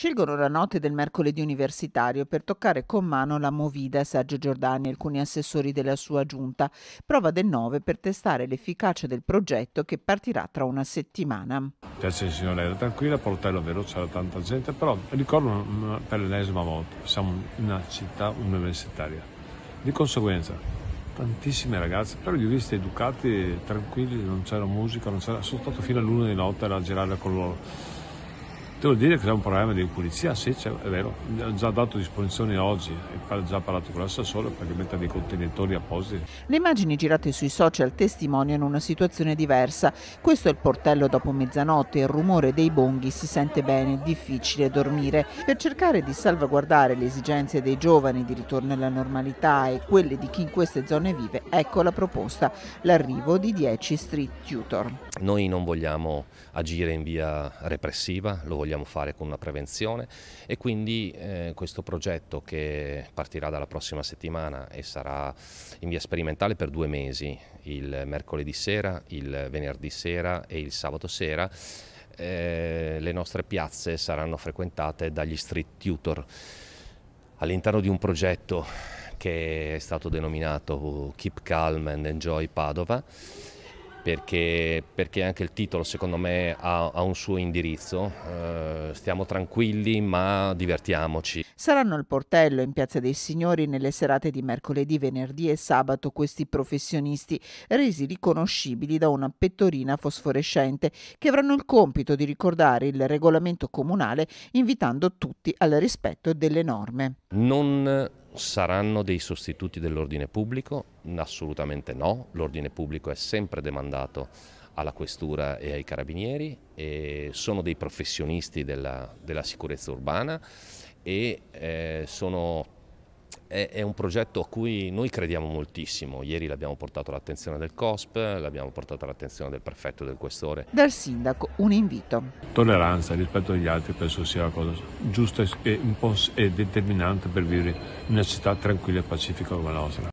Scelgono la notte del mercoledì universitario per toccare con mano la Movida Sergio Giordani e alcuni assessori della sua giunta, prova del 9 per testare l'efficacia del progetto che partirà tra una settimana. Piace di Signore era tranquilla, Portello vero c'era tanta gente, però ricordo per l'ennesima volta, siamo una città universitaria. Di conseguenza tantissime ragazze, però li ho visti educati, tranquilli, non c'era musica, non c'era, sono stato fino all'una di notte a girare con loro Devo dire che c'è un problema di pulizia, sì, è vero, ho già dato disposizione oggi, ho già parlato con la Sassuolo perché metta dei contenitori appositi. Le immagini girate sui social testimoniano una situazione diversa. Questo è il portello dopo mezzanotte, il rumore dei bonghi si sente bene, difficile dormire. Per cercare di salvaguardare le esigenze dei giovani di ritorno alla normalità e quelle di chi in queste zone vive, ecco la proposta, l'arrivo di 10 street tutor. Noi non vogliamo agire in via repressiva, lo vogliamo vogliamo fare con una prevenzione e quindi eh, questo progetto che partirà dalla prossima settimana e sarà in via sperimentale per due mesi, il mercoledì sera, il venerdì sera e il sabato sera, eh, le nostre piazze saranno frequentate dagli street tutor all'interno di un progetto che è stato denominato Keep Calm and Enjoy Padova perché, perché, anche il titolo secondo me ha, ha un suo indirizzo, eh, stiamo tranquilli ma divertiamoci. Saranno al portello in Piazza dei Signori nelle serate di mercoledì, venerdì e sabato questi professionisti, resi riconoscibili da una pettorina fosforescente, che avranno il compito di ricordare il regolamento comunale invitando tutti al rispetto delle norme. Non Saranno dei sostituti dell'ordine pubblico? Assolutamente no, l'ordine pubblico è sempre demandato alla questura e ai carabinieri, e sono dei professionisti della, della sicurezza urbana e eh, sono è, è un progetto a cui noi crediamo moltissimo. Ieri l'abbiamo portato all'attenzione del COSP, l'abbiamo portato all'attenzione del prefetto e del questore. Dal sindaco un invito. Tolleranza rispetto agli altri penso sia la cosa giusta e, e determinante per vivere in una città tranquilla e pacifica come la nostra.